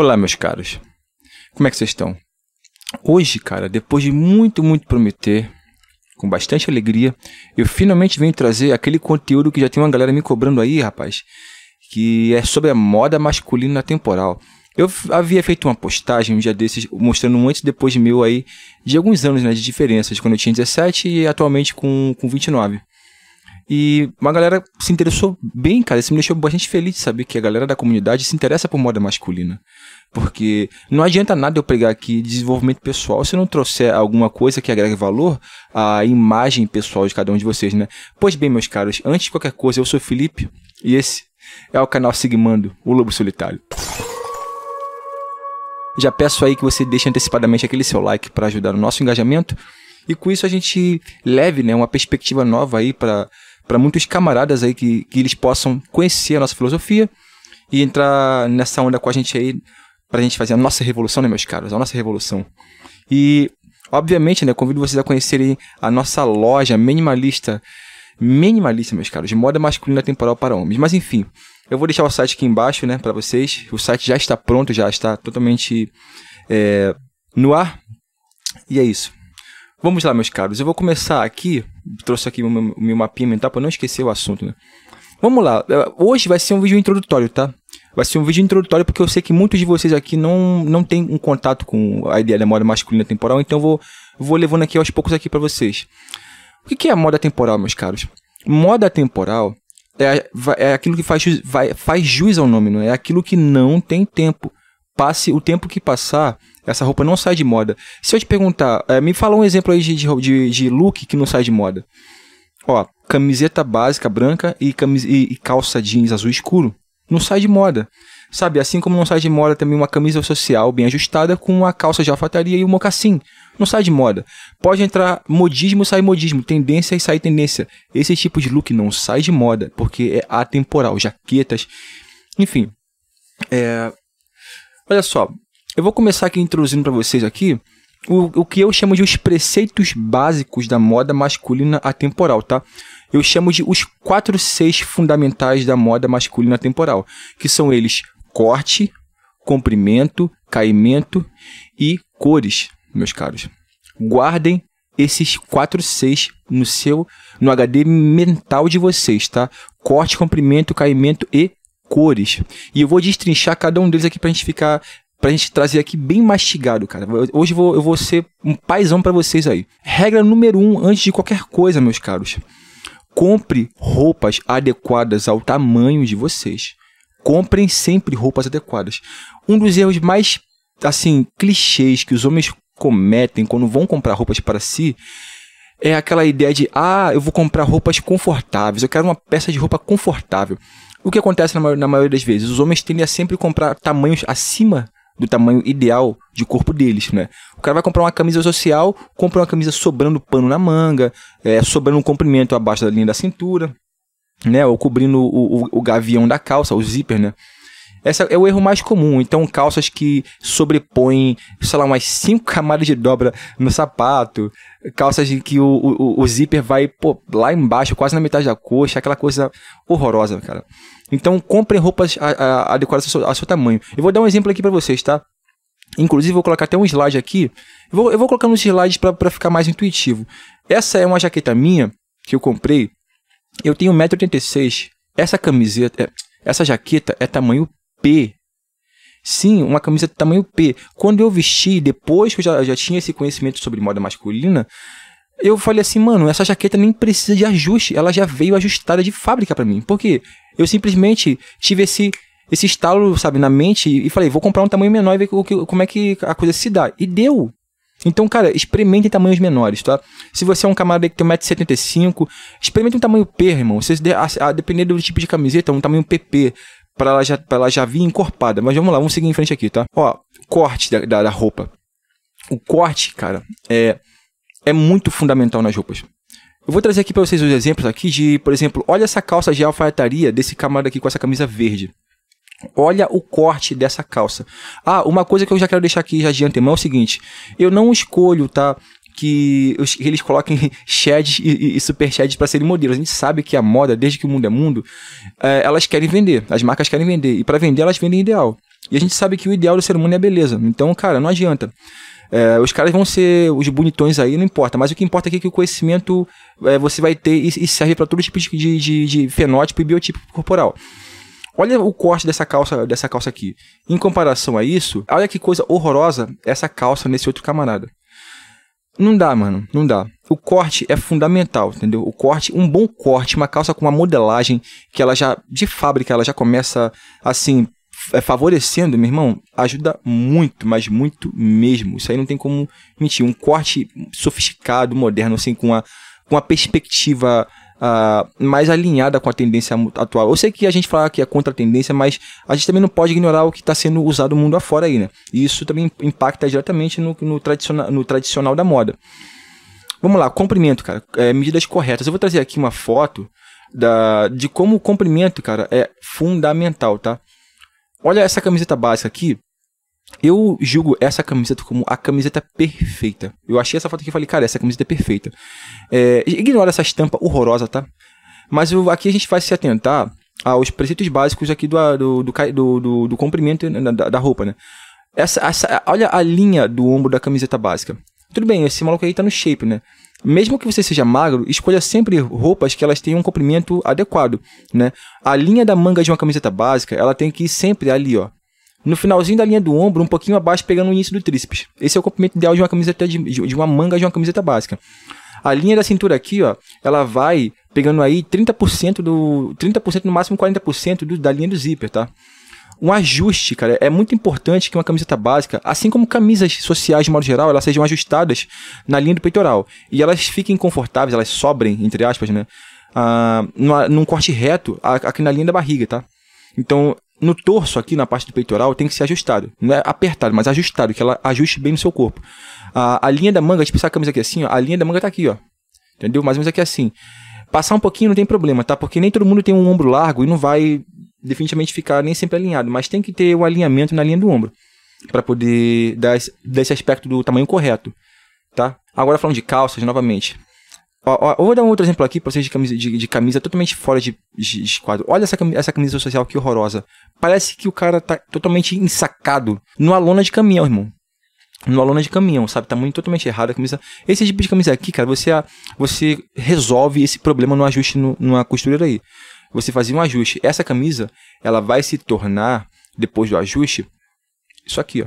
Olá, meus caros. Como é que vocês estão? Hoje, cara, depois de muito, muito prometer, com bastante alegria, eu finalmente venho trazer aquele conteúdo que já tem uma galera me cobrando aí, rapaz, que é sobre a moda masculina temporal. Eu havia feito uma postagem um dia desses mostrando um antes e depois meu aí de alguns anos, né, de diferenças, quando eu tinha 17 e atualmente com, com 29. E uma galera se interessou bem, cara. Isso me deixou bastante feliz de saber que a galera da comunidade se interessa por moda masculina. Porque não adianta nada eu pregar aqui desenvolvimento pessoal se eu não trouxer alguma coisa que agregue valor à imagem pessoal de cada um de vocês, né? Pois bem, meus caros, antes de qualquer coisa, eu sou o Felipe e esse é o canal Sigmando, o Lobo Solitário. Já peço aí que você deixe antecipadamente aquele seu like para ajudar o nosso engajamento e com isso a gente leve né, uma perspectiva nova aí para para muitos camaradas aí que, que eles possam conhecer a nossa filosofia e entrar nessa onda com a gente aí para a gente fazer a nossa revolução, né, meus caros? A nossa revolução. E, obviamente, né, convido vocês a conhecerem a nossa loja minimalista, minimalista, meus caros, de moda masculina temporal para homens. Mas, enfim, eu vou deixar o site aqui embaixo, né, para vocês. O site já está pronto, já está totalmente é, no ar. E é isso. Vamos lá, meus caros. Eu vou começar aqui trouxe aqui o meu, meu mapinha mental para não esquecer o assunto, né? Vamos lá, é, hoje vai ser um vídeo introdutório, tá? Vai ser um vídeo introdutório porque eu sei que muitos de vocês aqui não, não tem um contato com a ideia da moda masculina temporal, então eu vou, vou levando aqui aos poucos aqui para vocês. O que é a moda temporal, meus caros? Moda temporal é, é aquilo que faz vai, faz jus ao nome, não é? é aquilo que não tem tempo. Passe o tempo que passar, essa roupa não sai de moda. Se eu te perguntar, é, me fala um exemplo aí de, de, de look que não sai de moda. Ó, camiseta básica branca e, camis, e, e calça jeans azul escuro. Não sai de moda. Sabe, assim como não sai de moda também uma camisa social bem ajustada com uma calça de alfataria e um mocassim. Não sai de moda. Pode entrar modismo, sair modismo, tendência e sair tendência. Esse tipo de look não sai de moda, porque é atemporal. Jaquetas, enfim. É... Olha só, eu vou começar aqui introduzindo para vocês aqui o, o que eu chamo de os preceitos básicos da moda masculina atemporal, tá? Eu chamo de os quatro seis fundamentais da moda masculina atemporal, que são eles corte, comprimento, caimento e cores, meus caros. Guardem esses quatro seis no seu no HD mental de vocês, tá? Corte, comprimento, caimento e cores. E eu vou destrinchar cada um deles aqui para a gente ficar pra gente trazer aqui bem mastigado, cara. Hoje eu vou, eu vou ser um paizão para vocês aí. Regra número um, antes de qualquer coisa, meus caros. Compre roupas adequadas ao tamanho de vocês. Comprem sempre roupas adequadas. Um dos erros mais, assim, clichês que os homens cometem quando vão comprar roupas para si é aquela ideia de, ah, eu vou comprar roupas confortáveis, eu quero uma peça de roupa confortável. O que acontece na, maioria das vezes? Os homens tendem a sempre comprar tamanhos acima do tamanho ideal de corpo deles, né? O cara vai comprar uma camisa social, compra uma camisa sobrando pano na manga, é, sobrando um comprimento abaixo da linha da cintura, né? Ou cobrindo o, o, o gavião da calça, o zíper, né? Esse é o erro mais comum. Então, calças que sobrepõem, sei lá, umas cinco camadas de dobra no sapato, calças em que o, o, o zíper vai pô, lá embaixo, quase na metade da coxa, aquela coisa horrorosa, cara. Então comprem roupas adequadas ao seu, ao seu tamanho. Eu vou dar um exemplo aqui para vocês, tá? Inclusive, vou colocar até um slide aqui. Eu vou, eu vou colocar nos slides para ficar mais intuitivo. Essa é uma jaqueta minha que eu comprei. Eu tenho 1,86m. Essa camiseta, é, essa jaqueta é tamanho P. Sim, uma camiseta tamanho P. Quando eu vesti, depois que eu já, já tinha esse conhecimento sobre moda masculina, eu falei assim, mano, essa jaqueta nem precisa de ajuste, ela já veio ajustada de fábrica para mim. Por quê? Eu simplesmente tive esse esse estalo, sabe, na mente e falei, vou comprar um tamanho menor e ver como é que a coisa se dá. E deu. Então, cara, experimente tamanhos menores, tá? Se você é um camarada que tem 1,75m, experimente um tamanho P, irmão. Se, a, a, depender do tipo de camiseta, um tamanho PP, para ela, já, pra ela já vir encorpada. Mas vamos lá, vamos seguir em frente aqui, tá? Ó, corte da, da, da roupa. O corte, cara, é é muito fundamental nas roupas. Eu vou trazer aqui para vocês os exemplos aqui de, por exemplo, olha essa calça de alfaiataria desse camarada aqui com essa camisa verde. Olha o corte dessa calça. Ah, uma coisa que eu já quero deixar aqui já de antemão é o seguinte: eu não escolho, tá? Que eles coloquem sheds e, e, e super sheds para serem modelos. A gente sabe que a moda, desde que o mundo é mundo, é, elas querem vender. As marcas querem vender. E para vender, elas vendem ideal. E a gente sabe que o ideal do ser humano é a beleza. Então, cara, não adianta. É, os caras vão ser os bonitões aí, não importa. Mas o que importa aqui é que o conhecimento é, você vai ter e, e serve para todo tipo de, de, de, fenótipo e biotipo corporal. Olha o corte dessa calça, dessa calça aqui. Em comparação a isso, olha que coisa horrorosa essa calça nesse outro camarada. Não dá, mano, não dá. O corte é fundamental, entendeu? O corte, um bom corte, uma calça com uma modelagem que ela já de fábrica, ela já começa assim é, favorecendo, meu irmão, ajuda muito, mas muito mesmo. Isso aí não tem como mentir. Um corte sofisticado, moderno, assim, com a, com a perspectiva uh, mais alinhada com a tendência atual. Eu sei que a gente fala que é contra a tendência, mas a gente também não pode ignorar o que está sendo usado mundo afora aí, né? E isso também impacta diretamente no, no, tradiciona, no tradicional da moda. Vamos lá, comprimento, cara. É, medidas corretas. Eu vou trazer aqui uma foto da, de como o comprimento, cara, é fundamental, tá? Olha essa camiseta básica aqui. Eu julgo essa camiseta como a camiseta perfeita. Eu achei essa foto aqui e falei, cara, essa camiseta é perfeita. É, ignora essa estampa horrorosa, tá? Mas eu, aqui a gente vai se atentar aos preceitos básicos aqui do, do, do, do, do comprimento né, da, da, roupa, né? Essa, essa, olha a linha do ombro da camiseta básica. Tudo bem, esse maluco aí tá no shape, né? Mesmo que você seja magro, escolha sempre roupas que elas tenham um comprimento adequado, né? A linha da manga de uma camiseta básica, ela tem que ir sempre ali, ó. No finalzinho da linha do ombro, um pouquinho abaixo, pegando o início do tríceps. Esse é o comprimento ideal de uma camiseta de, de uma manga de uma camiseta básica. A linha da cintura aqui, ó, ela vai pegando aí 30% do 30% no máximo 40% do, da linha do zíper, tá? um ajuste, cara. É muito importante que uma camiseta básica, assim como camisas sociais de modo geral, elas sejam ajustadas na linha do peitoral. E elas fiquem confortáveis, elas sobrem, entre aspas, né? Ah, numa, num corte reto, aqui na linha da barriga, tá? Então, no torso aqui, na parte do peitoral, tem que ser ajustado. Não é apertado, mas ajustado, que ela ajuste bem no seu corpo. A, a linha da manga, tipo essa camisa aqui assim, ó, a linha da manga tá aqui, ó. Entendeu? Mais ou menos aqui assim. Passar um pouquinho não tem problema, tá? Porque nem todo mundo tem um ombro largo e não vai definitivamente ficar nem sempre alinhado, mas tem que ter o alinhamento na linha do ombro para poder dar esse, dar esse aspecto do tamanho correto, tá? Agora falando de calças novamente. eu vou dar um outro exemplo aqui para vocês de camisa, de, de camisa, totalmente fora de, de, de quadro. Olha essa camisa, essa camisa social que horrorosa. Parece que o cara tá totalmente ensacado numa lona de caminhão, irmão no lona de caminhão, sabe? Tá muito totalmente errado a camisa. Esse tipo de camisa aqui, cara, você, você resolve esse problema no ajuste no, numa costureira aí você fazia um ajuste. Essa camisa, ela vai se tornar, depois do ajuste, isso aqui, ó.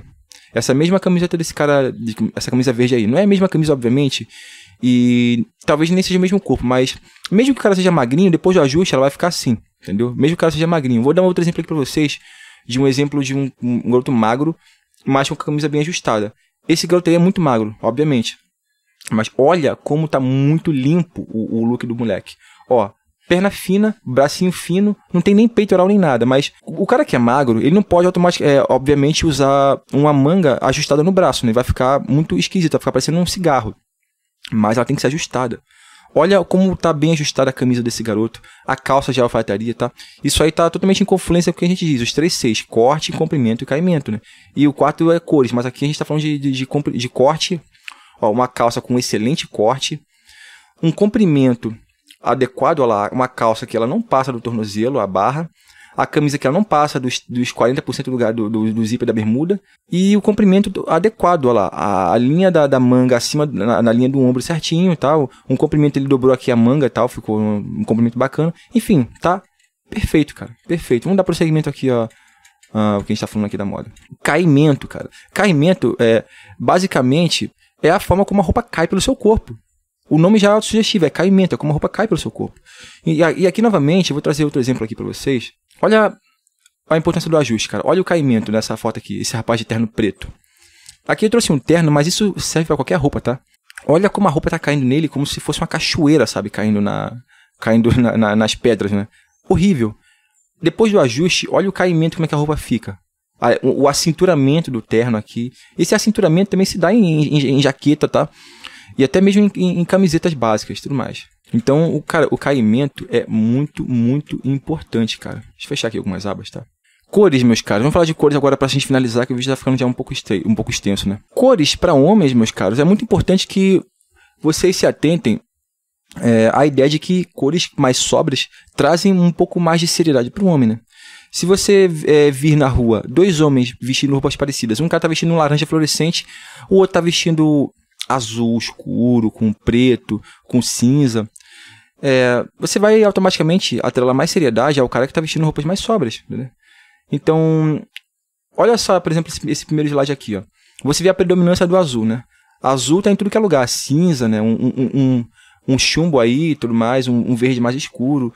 Essa mesma camiseta desse cara, essa camisa verde aí. Não é a mesma camisa, obviamente, e talvez nem seja o mesmo corpo, mas mesmo que o cara seja magrinho, depois do ajuste ela vai ficar assim, entendeu? Mesmo que o cara seja magrinho. Vou dar um outro exemplo aqui pra vocês, de um exemplo de um, um garoto magro, mas com a camisa bem ajustada. Esse garoto aí é muito magro, obviamente. Mas olha como tá muito limpo o, o look do moleque. Ó, perna fina, bracinho fino, não tem nem peitoral nem nada, mas o cara que é magro, ele não pode automaticamente, é, obviamente, usar uma manga ajustada no braço, né? Vai ficar muito esquisito, vai ficar parecendo um cigarro. Mas ela tem que ser ajustada. Olha como tá bem ajustada a camisa desse garoto, a calça de alfaiataria, tá? Isso aí tá totalmente em confluência com o que a gente diz, os três seis, corte, comprimento e caimento, né? E o quarto é cores, mas aqui a gente tá falando de, de, de, de corte, ó, uma calça com excelente corte, um comprimento adequado lá, uma calça que ela não passa do tornozelo, a barra, a camisa que ela não passa dos, dos 40% do lugar do, do, do, zíper da bermuda e o comprimento adequado, lá, a, a linha da, da, manga acima, na, na, linha do ombro certinho tal, um comprimento ele dobrou aqui a manga tal, ficou um, um comprimento bacana, enfim, tá perfeito, cara, perfeito. Vamos dar prosseguimento aqui, ó, ah, o que a gente tá falando aqui da moda. Caimento, cara. Caimento é basicamente é a forma como a roupa cai pelo seu corpo. O nome já é autossugestivo, é caimento, é como a roupa cai pelo seu corpo. E, e aqui novamente, eu vou trazer outro exemplo aqui para vocês. Olha a importância do ajuste, cara. Olha o caimento nessa foto aqui, esse rapaz de terno preto. Aqui eu trouxe um terno, mas isso serve para qualquer roupa, tá? Olha como a roupa tá caindo nele, como se fosse uma cachoeira, sabe? Caindo na, caindo na, na, nas pedras, né? Horrível. Depois do ajuste, olha o caimento, como é que a roupa fica. o, o acinturamento do terno aqui. Esse acinturamento também se dá em, em, em jaqueta, tá? E até mesmo em, em, em camisetas básicas tudo mais. Então, o, cara, o caimento é muito, muito importante, cara. Deixa eu fechar aqui algumas abas, tá? Cores, meus caros. Vamos falar de cores agora pra gente finalizar, que o vídeo tá ficando já um pouco, estre... um pouco extenso, né? Cores para homens, meus caros, é muito importante que vocês se atentem é, à ideia de que cores mais sobres trazem um pouco mais de seriedade pro homem, né? Se você é, vir na rua dois homens vestindo roupas parecidas, um cara tá vestindo um laranja fluorescente, o outro tá vestindo azul escuro, com preto, com cinza, é, você vai automaticamente atrelar mais seriedade ao cara que está vestindo roupas mais sobras. Né? Então, olha só, por exemplo, esse, esse, primeiro slide aqui. Ó. Você vê a predominância do azul, né? Azul está em tudo que é lugar. Cinza, né? Um, um, um, um chumbo aí, tudo mais, um, um, verde mais escuro.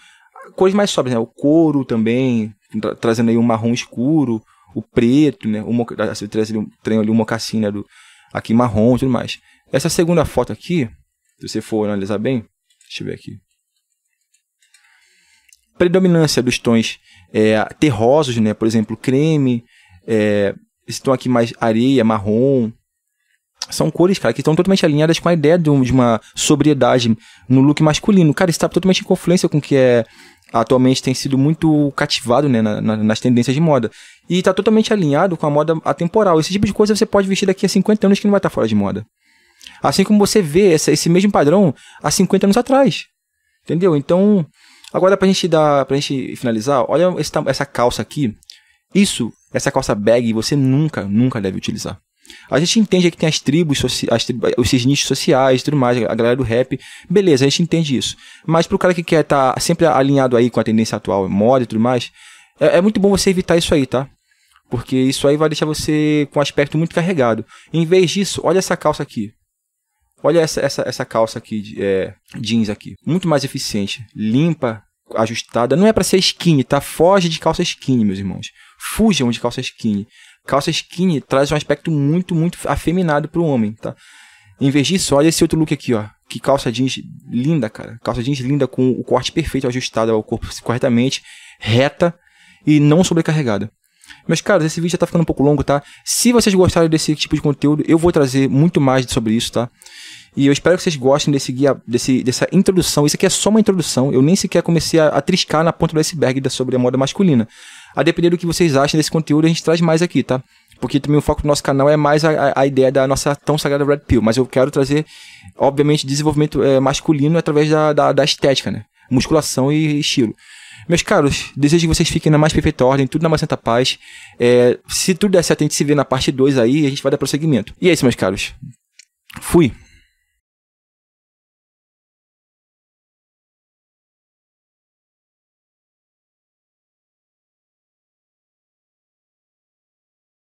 Cores mais sobras, né? O couro também, tra trazendo aí um marrom escuro, o preto, né? O, você um, tem ali um mocassim, né? Do, aqui marrom e tudo mais. Essa segunda foto aqui, se você for analisar bem, deixa eu ver aqui. Predominância dos tons é, terrosos, né? Por exemplo, creme, é, esse tom aqui mais areia, marrom. São cores, cara, que estão totalmente alinhadas com a ideia de, uma sobriedade no look masculino. Cara, isso está totalmente em confluência com o que é atualmente tem sido muito cativado né, na, na, nas tendências de moda. E está totalmente alinhado com a moda atemporal. Esse tipo de coisa você pode vestir daqui a 50 anos que não vai estar tá fora de moda. Assim como você vê essa, esse mesmo padrão há 50 anos atrás. Entendeu? Então, agora pra gente dar, pra gente finalizar, olha essa calça aqui. Isso, essa calça bag, você nunca, nunca deve utilizar. A gente entende que tem as tribos, as tribos os nichos sociais tudo mais, a galera do rap. Beleza, a gente entende isso. Mas pro cara que quer estar tá sempre alinhado aí com a tendência atual, moda e tudo mais, é, é, muito bom você evitar isso aí, tá? Porque isso aí vai deixar você com um aspecto muito carregado. Em vez disso, olha essa calça aqui. Olha essa, essa, essa calça aqui, é, jeans aqui. Muito mais eficiente, limpa, ajustada. Não é para ser skinny, tá? Foge de calça skinny, meus irmãos. Fujam de calça skinny. Calça skinny traz um aspecto muito, muito afeminado pro homem, tá? Em vez disso, olha esse outro look aqui, ó. Que calça jeans linda, cara. Calça jeans linda com o corte perfeito, ajustada ao corpo corretamente, reta e não sobrecarregada. Meus caras, esse vídeo já tá ficando um pouco longo, tá? Se vocês gostarem desse tipo de conteúdo, eu vou trazer muito mais sobre isso, tá? E eu espero que vocês gostem desse guia, desse, dessa introdução. Isso aqui é só uma introdução. Eu nem sequer comecei a, a triscar na ponta do iceberg da, sobre a moda masculina. A depender do que vocês achem desse conteúdo, a gente traz mais aqui, tá? Porque também o foco do nosso canal é mais a, a ideia da nossa tão sagrada Red Pill. Mas eu quero trazer, obviamente, desenvolvimento é, masculino através da, da, da estética, né? Musculação e estilo. Meus caros, desejo que vocês fiquem na mais perfeita ordem, tudo na mais santa paz. É, se tudo der certo, a gente se vê na parte 2 aí e a gente vai dar prosseguimento. E é isso, meus caros. Fui.